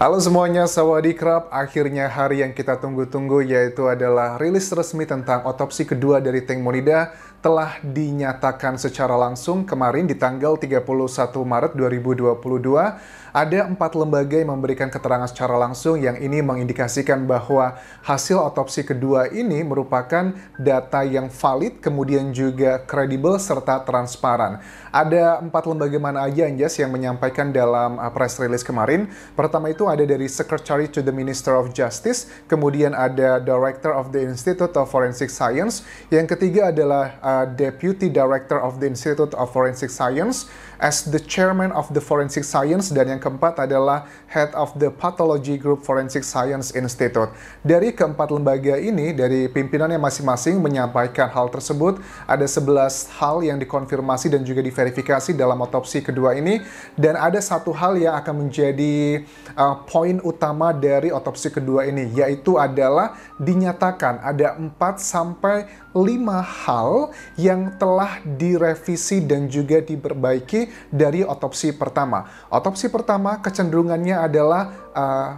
Halo semuanya, Sawadi Krab. Akhirnya hari yang kita tunggu-tunggu yaitu adalah rilis resmi tentang otopsi kedua dari Tank Monida telah dinyatakan secara langsung kemarin di tanggal 31 Maret 2022 ada empat lembaga yang memberikan keterangan secara langsung yang ini mengindikasikan bahwa hasil otopsi kedua ini merupakan data yang valid kemudian juga kredibel serta transparan. Ada empat lembaga mana aja Anjas yang menyampaikan dalam uh, press release kemarin. Pertama itu ada dari Secretary to the Minister of Justice, kemudian ada Director of the Institute of Forensic Science, yang ketiga adalah Uh, Deputy Director of the Institute of Forensic Science as the chairman of the Forensic Science dan yang keempat adalah head of the Pathology Group Forensic Science Institute. Dari keempat lembaga ini dari pimpinannya masing-masing menyampaikan hal tersebut. Ada 11 hal yang dikonfirmasi dan juga diverifikasi dalam otopsi kedua ini dan ada satu hal yang akan menjadi uh, poin utama dari otopsi kedua ini yaitu adalah dinyatakan ada 4 sampai 5 hal yang telah direvisi dan juga diperbaiki dari otopsi pertama. Otopsi pertama kecenderungannya adalah uh,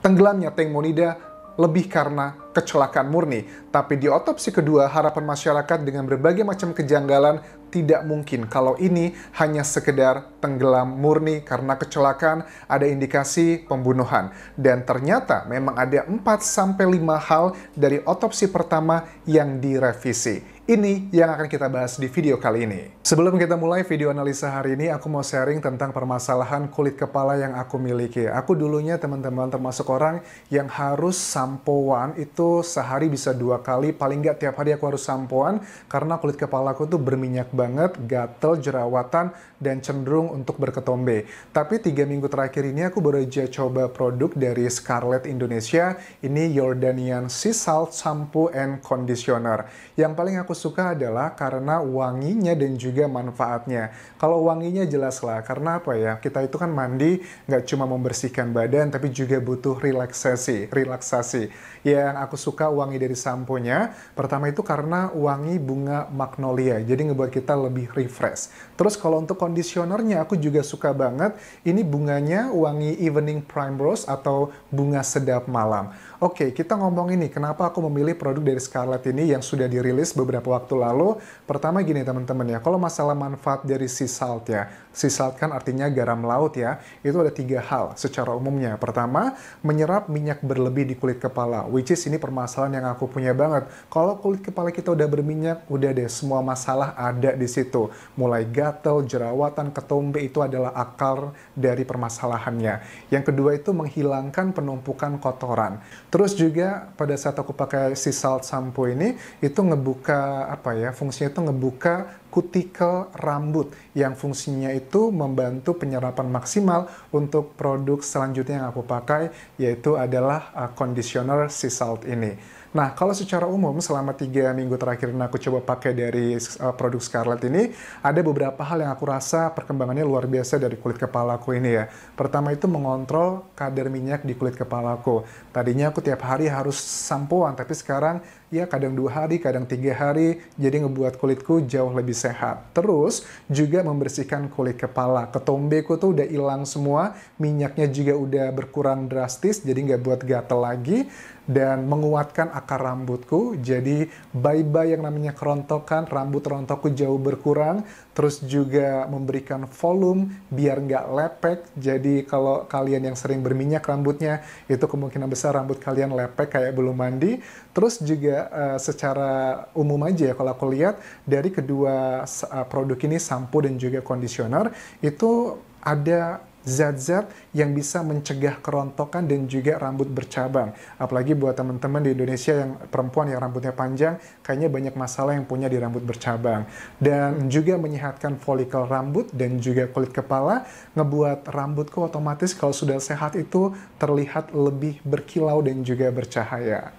tenggelamnya Tengmonida lebih karena kecelakaan murni. Tapi di otopsi kedua, harapan masyarakat dengan berbagai macam kejanggalan tidak mungkin kalau ini hanya sekedar tenggelam murni karena kecelakaan, ada indikasi pembunuhan. Dan ternyata memang ada 4-5 hal dari otopsi pertama yang direvisi. Ini yang akan kita bahas di video kali ini. Sebelum kita mulai video analisa hari ini, aku mau sharing tentang permasalahan kulit kepala yang aku miliki. Aku dulunya teman-teman termasuk orang yang harus sampoan itu sehari bisa dua kali, paling nggak tiap hari aku harus sampoan karena kulit kepala aku tuh berminyak banget, gatel, jerawatan, dan cenderung untuk berketombe. Tapi tiga minggu terakhir ini aku baru aja coba produk dari Scarlett Indonesia, ini Jordanian Sea Salt Shampoo and Conditioner. Yang paling aku suka adalah karena wanginya dan juga manfaatnya. Kalau wanginya jelas lah, karena apa ya? Kita itu kan mandi nggak cuma membersihkan badan tapi juga butuh relaksasi, relaksasi. Yang aku suka wangi dari samponya, pertama itu karena wangi bunga magnolia. Jadi ngebuat kita lebih refresh. Terus kalau untuk kondisionernya aku juga suka banget. Ini bunganya wangi evening primrose atau bunga sedap malam oke okay, kita ngomong ini, kenapa aku memilih produk dari Scarlett ini yang sudah dirilis beberapa waktu lalu. Pertama gini teman-teman ya, kalau masalah manfaat dari sea salt ya, Sea salt kan artinya garam laut ya, itu ada tiga hal secara umumnya. Pertama, menyerap minyak berlebih di kulit kepala, which is ini permasalahan yang aku punya banget. Kalau kulit kepala kita udah berminyak, udah deh semua masalah ada di situ. Mulai gatel, jerawatan, ketombe itu adalah akar dari permasalahannya. Yang kedua itu menghilangkan penumpukan kotoran. Terus juga pada saat aku pakai sea salt shampoo ini, itu ngebuka apa ya, fungsinya itu ngebuka kutikel rambut yang fungsinya itu itu membantu penyerapan maksimal untuk produk selanjutnya yang aku pakai yaitu adalah uh, conditioner sea salt ini. Nah, kalau secara umum selama tiga minggu terakhir ini aku coba pakai dari uh, produk Scarlett ini, ada beberapa hal yang aku rasa perkembangannya luar biasa dari kulit kepala aku ini ya. Pertama itu mengontrol kadar minyak di kulit kepala aku Tadinya aku tiap hari harus sampoan, tapi sekarang ya kadang dua hari, kadang tiga hari, jadi ngebuat kulitku jauh lebih sehat. Terus juga membersihkan kulit kepala. Ketombeku tuh udah hilang semua, minyaknya juga udah berkurang drastis, jadi nggak buat gatel lagi dan menguatkan akar rambutku. Jadi bye-bye yang namanya kerontokan, rambut rontokku jauh berkurang, terus juga memberikan volume biar nggak lepek. Jadi kalau kalian yang sering berminyak rambutnya, itu kemungkinan besar rambut kalian lepek kayak belum mandi. Terus juga uh, secara umum aja ya kalau aku lihat dari kedua uh, produk ini sampo dan juga kondisioner itu ada zat-zat yang bisa mencegah kerontokan dan juga rambut bercabang. Apalagi buat teman-teman di Indonesia yang perempuan yang rambutnya panjang, kayaknya banyak masalah yang punya di rambut bercabang. Dan juga menyehatkan folikel rambut dan juga kulit kepala, ngebuat rambutku otomatis kalau sudah sehat itu terlihat lebih berkilau dan juga bercahaya.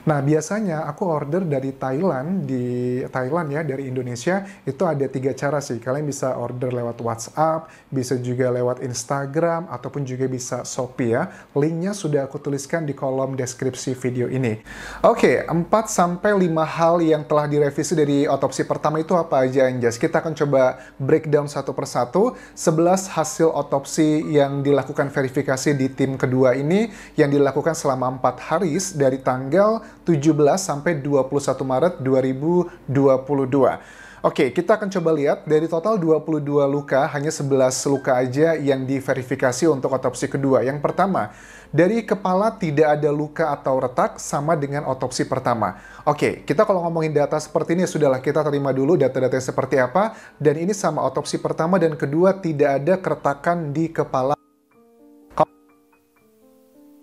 Nah, biasanya aku order dari Thailand, di Thailand ya, dari Indonesia, itu ada tiga cara sih. Kalian bisa order lewat WhatsApp, bisa juga lewat Instagram, ataupun juga bisa Shopee ya. Linknya sudah aku tuliskan di kolom deskripsi video ini. Oke, okay, 4-5 hal yang telah direvisi dari otopsi pertama itu apa aja, Anjas? Kita akan coba breakdown satu persatu. 11 hasil otopsi yang dilakukan verifikasi di tim kedua ini, yang dilakukan selama 4 hari dari tanggal 17 sampai 21 Maret 2022. Oke, kita akan coba lihat dari total 22 luka, hanya 11 luka aja yang diverifikasi untuk otopsi kedua. Yang pertama, dari kepala tidak ada luka atau retak sama dengan otopsi pertama. Oke, kita kalau ngomongin data seperti ini, ya sudahlah kita terima dulu data-data seperti apa. Dan ini sama otopsi pertama dan kedua tidak ada keretakan di kepala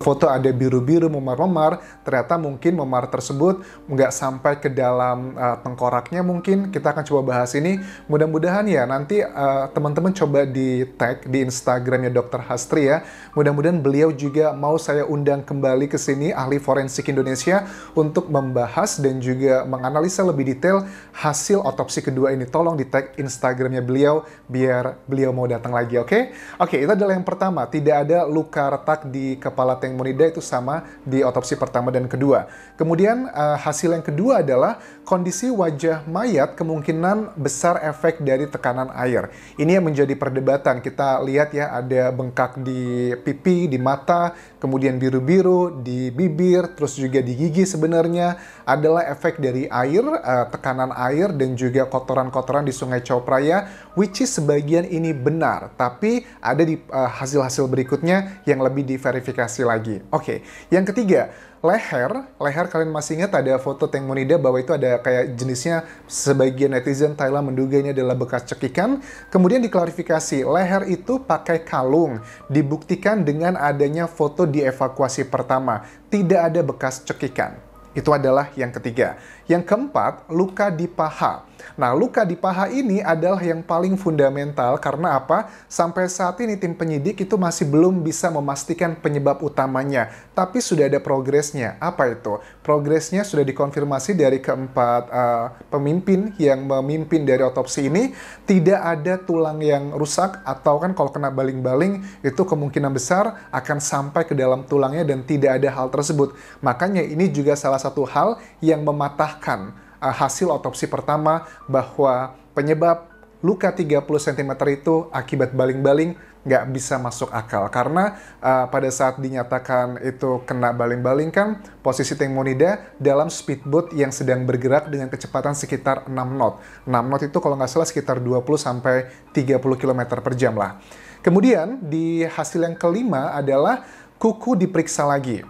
foto ada biru-biru memar-memar, ternyata mungkin memar tersebut nggak sampai ke dalam uh, tengkoraknya mungkin. Kita akan coba bahas ini. Mudah-mudahan ya nanti teman eh, teman-teman coba di tag di Instagramnya Dr. Hastri ya. Mudah-mudahan beliau juga mau saya undang kembali ke sini ahli forensik Indonesia untuk membahas dan juga menganalisa lebih detail hasil otopsi kedua ini. Tolong di tag Instagramnya beliau biar beliau mau datang lagi, oke? Okay? Oke, okay, itu adalah yang pertama. Tidak ada luka retak di kepala pneumonia itu sama di otopsi pertama dan kedua. Kemudian uh, hasil yang kedua adalah kondisi wajah mayat kemungkinan besar efek dari tekanan air. Ini yang menjadi perdebatan. Kita lihat ya ada bengkak di pipi, di mata, kemudian biru-biru di bibir, terus juga di gigi sebenarnya adalah efek dari air, uh, tekanan air dan juga kotoran-kotoran di Sungai Chao Phraya which is sebagian ini benar, tapi ada di eh, hasil-hasil uh, berikutnya yang lebih diverifikasi lagi lagi. Oke, okay. yang ketiga, leher. Leher kalian masih ingat ada foto Tank Monida bahwa itu ada kayak jenisnya sebagian netizen Thailand menduga ini adalah bekas cekikan. Kemudian diklarifikasi, leher itu pakai kalung. Dibuktikan dengan adanya foto dievakuasi pertama. Tidak ada bekas cekikan. Itu adalah yang ketiga. Yang keempat, luka di paha. Nah, luka di paha ini adalah yang paling fundamental karena apa? Sampai saat ini tim penyidik itu masih belum bisa memastikan penyebab utamanya, tapi sudah ada progresnya. Apa itu? Progresnya sudah dikonfirmasi dari keempat uh, pemimpin yang memimpin dari otopsi ini, tidak ada tulang yang rusak atau kan kalau kena baling-baling itu kemungkinan besar akan sampai ke dalam tulangnya dan tidak ada hal tersebut. Makanya ini juga salah salah satu hal yang mematahkan uh, hasil otopsi pertama bahwa penyebab luka 30 cm itu akibat baling-baling nggak bisa masuk akal karena uh, pada saat dinyatakan itu kena baling-baling kan posisi Tengmonida dalam speedboat yang sedang bergerak dengan kecepatan sekitar 6 knot. 6 knot itu kalau nggak salah sekitar 20 sampai 30 km per jam lah. Kemudian di hasil yang kelima adalah kuku diperiksa lagi.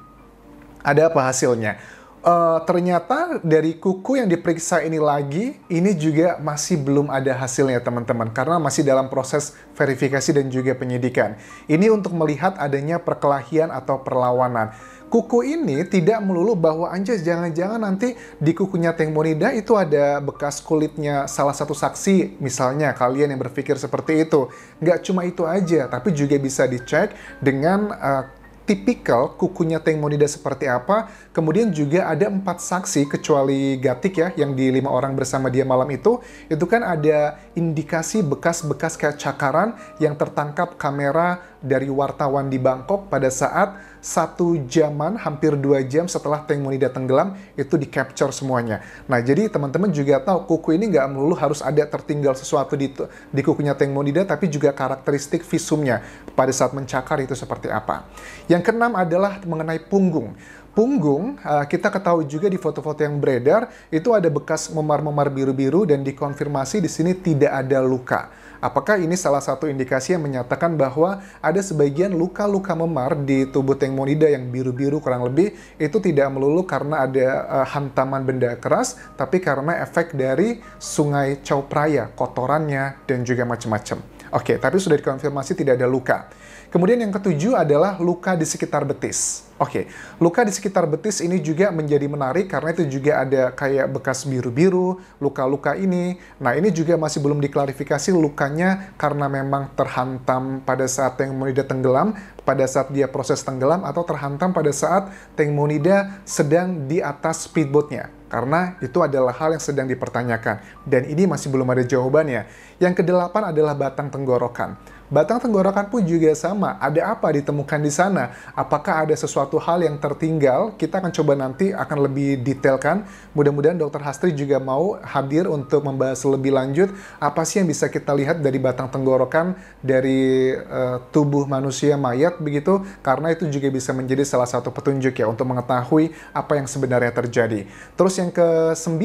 Ada apa hasilnya? Uh, ternyata dari kuku yang diperiksa ini lagi, ini juga masih belum ada hasilnya teman-teman karena masih dalam proses verifikasi dan juga penyidikan. Ini untuk melihat adanya perkelahian atau perlawanan. Kuku ini tidak melulu bahwa anjas jangan-jangan nanti di kukunya Teng Monida itu ada bekas kulitnya salah satu saksi misalnya kalian yang berpikir seperti itu. Nggak cuma itu aja, tapi juga bisa dicek dengan uh, tipikal kukunya Tengmonida seperti apa. Kemudian juga ada empat saksi kecuali Gatik ya yang di lima orang bersama dia malam itu. Itu kan ada indikasi bekas-bekas kayak cakaran yang tertangkap kamera dari wartawan di Bangkok pada saat satu jaman, hampir dua jam setelah Teng Munida tenggelam, itu di capture semuanya. Nah, jadi teman-teman juga tahu kuku ini nggak melulu harus ada tertinggal sesuatu di, di kukunya Teng Munida, tapi juga karakteristik visumnya pada saat mencakar itu seperti apa. Yang keenam adalah mengenai punggung punggung eh, kita ketahui juga di foto-foto yang beredar itu ada bekas memar-memar biru-biru dan dikonfirmasi di sini tidak ada luka. Apakah ini salah satu indikasi yang menyatakan bahwa ada sebagian luka-luka memar di tubuh Tengmonida yang biru-biru kurang lebih itu tidak melulu karena ada uh, hantaman benda keras, tapi karena efek dari sungai Chao Phraya, kotorannya dan juga macam-macam. Oke, tapi sudah dikonfirmasi tidak ada luka. Kemudian yang ketujuh adalah luka di sekitar betis. Oke, okay. luka di sekitar betis ini juga menjadi menarik karena itu juga ada kayak bekas biru-biru, luka-luka ini. Nah, ini juga masih belum diklarifikasi lukanya karena memang terhantam pada saat yang Monida tenggelam, pada saat dia proses tenggelam, atau terhantam pada saat Teng Monida sedang di atas speedboatnya karena itu adalah hal yang sedang dipertanyakan dan ini masih belum ada jawabannya. Yang kedelapan adalah batang tenggorokan. Batang tenggorokan pun juga sama. Ada apa ditemukan di sana? Apakah ada sesuatu hal yang tertinggal? Kita akan coba nanti akan lebih detailkan. Mudah-mudahan Dokter Hastri juga mau hadir untuk membahas lebih lanjut apa sih yang bisa kita lihat dari batang tenggorokan dari uh, tubuh manusia mayat begitu karena itu juga bisa menjadi salah satu petunjuk ya untuk mengetahui apa yang sebenarnya terjadi. Terus yang ke-9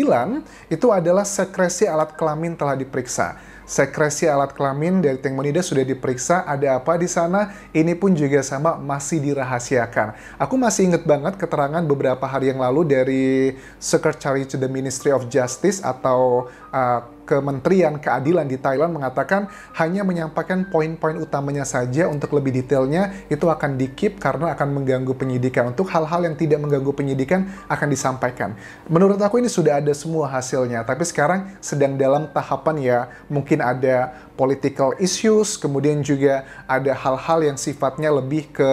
itu adalah sekresi alat kelamin telah diperiksa. Sekresi alat kelamin dari Tengmonida sudah diperiksa, ada apa di sana? Ini pun juga sama masih dirahasiakan. Aku masih ingat banget keterangan beberapa hari yang lalu dari Secretary to the Ministry of Justice atau uh, Kementerian Keadilan di Thailand mengatakan hanya menyampaikan poin-poin utamanya saja untuk lebih detailnya itu akan dikip karena akan mengganggu penyidikan. Untuk hal-hal yang tidak mengganggu penyidikan akan disampaikan. Menurut aku ini sudah ada semua hasilnya, tapi sekarang sedang dalam tahapan ya mungkin ada political issues, kemudian juga ada hal-hal yang sifatnya lebih ke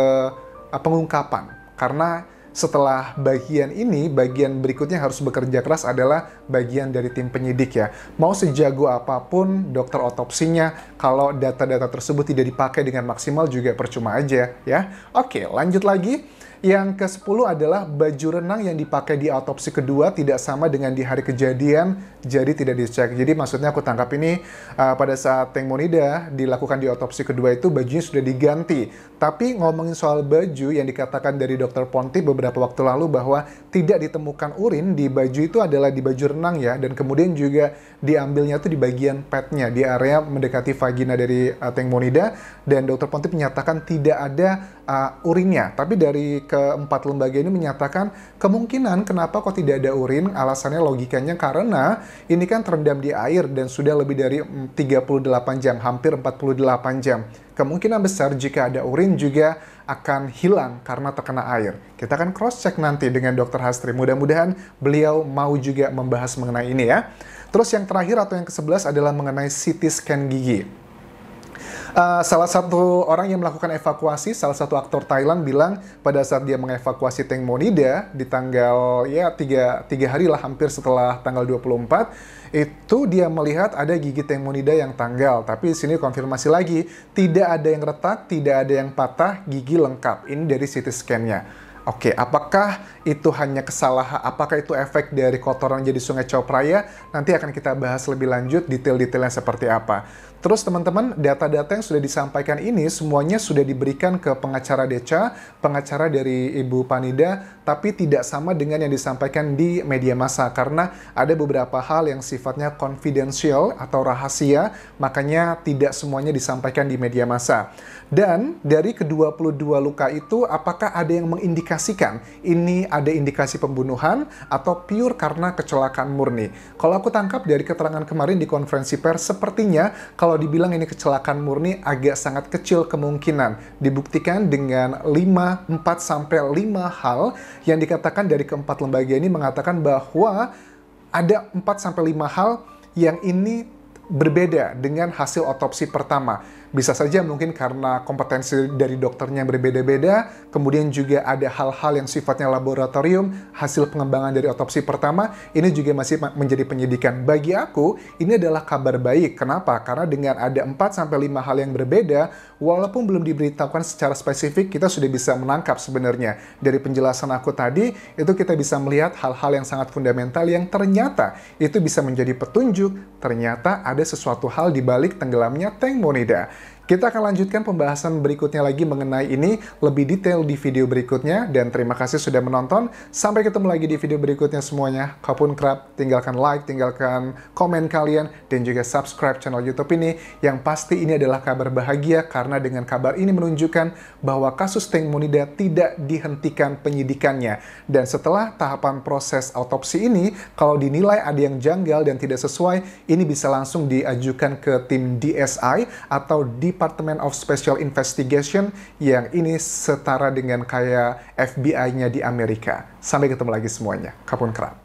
eh, pengungkapan. Karena setelah bagian ini, bagian berikutnya harus bekerja keras adalah bagian dari tim penyidik ya. Mau sejago apapun dokter otopsinya, kalau data-data tersebut tidak dipakai dengan maksimal juga percuma aja ya. Oke, lanjut lagi. Yang ke-10 adalah baju renang yang dipakai di autopsi kedua tidak sama dengan di hari kejadian, jadi tidak dicek. Jadi maksudnya aku tangkap ini uh, pada saat Teng Monida dilakukan di autopsi kedua itu bajunya sudah diganti. Tapi ngomongin soal baju yang dikatakan dari dokter Ponti beberapa waktu lalu bahwa tidak ditemukan urin di baju itu adalah di baju renang ya, dan kemudian juga diambilnya itu di bagian petnya, di area mendekati vagina dari uh, Monida dan dokter Ponti menyatakan tidak ada uh, urinnya. Tapi dari keempat lembaga ini menyatakan kemungkinan kenapa kok tidak ada urin, alasannya logikanya karena ini kan terendam di air dan sudah lebih dari 38 mm, jam, hampir 48 jam. Kemungkinan besar jika ada urin juga akan hilang karena terkena air. Kita akan cross-check nanti dengan dokter Hastri. Mudah-mudahan beliau mau juga membahas mengenai ini ya. Terus yang terakhir atau yang ke-11 adalah mengenai CT scan gigi. Uh, salah satu orang yang melakukan evakuasi, salah satu aktor Thailand bilang pada saat dia mengevakuasi Tank Monida di tanggal ya tiga, tiga hari lah hampir setelah tanggal 24, itu dia melihat ada gigi Tank Monida yang tanggal. Tapi di sini konfirmasi lagi, tidak ada yang retak, tidak ada yang patah, gigi lengkap. Ini dari CT scan-nya. Oke, apakah itu hanya kesalahan? Apakah itu efek dari kotoran jadi sungai Chopraya? Nanti akan kita bahas lebih lanjut detail-detailnya seperti apa. Terus teman-teman, data-data yang sudah disampaikan ini semuanya sudah diberikan ke pengacara Deca, pengacara dari Ibu Panida, tapi tidak sama dengan yang disampaikan di media massa karena ada beberapa hal yang sifatnya confidential atau rahasia, makanya tidak semuanya disampaikan di media massa. Dan dari ke-22 luka itu apakah ada yang mengindikasikan ini ada indikasi pembunuhan atau pure karena kecelakaan murni? Kalau aku tangkap dari keterangan kemarin di konferensi pers sepertinya kalau kalau dibilang ini kecelakaan murni agak sangat kecil kemungkinan dibuktikan dengan 5 4 sampai 5 hal yang dikatakan dari keempat lembaga ini mengatakan bahwa ada 4 sampai 5 hal yang ini berbeda dengan hasil otopsi pertama bisa saja mungkin karena kompetensi dari dokternya yang berbeda-beda, kemudian juga ada hal-hal yang sifatnya laboratorium, hasil pengembangan dari otopsi pertama, ini juga masih menjadi penyidikan. Bagi aku, ini adalah kabar baik. Kenapa? Karena dengan ada 4-5 hal yang berbeda, walaupun belum diberitahukan secara spesifik, kita sudah bisa menangkap sebenarnya. Dari penjelasan aku tadi, itu kita bisa melihat hal-hal yang sangat fundamental yang ternyata itu bisa menjadi petunjuk, ternyata ada sesuatu hal di balik tenggelamnya Tank Monida. Kita akan lanjutkan pembahasan berikutnya lagi mengenai ini lebih detail di video berikutnya dan terima kasih sudah menonton. Sampai ketemu lagi di video berikutnya semuanya. Kapun kerap tinggalkan like, tinggalkan komen kalian dan juga subscribe channel YouTube ini. Yang pasti ini adalah kabar bahagia karena dengan kabar ini menunjukkan bahwa kasus Teng Munida tidak dihentikan penyidikannya dan setelah tahapan proses autopsi ini kalau dinilai ada yang janggal dan tidak sesuai ini bisa langsung diajukan ke tim DSI atau Deep Department of Special Investigation yang ini setara dengan kayak FBI-nya di Amerika. Sampai ketemu lagi semuanya. Kapun kerap.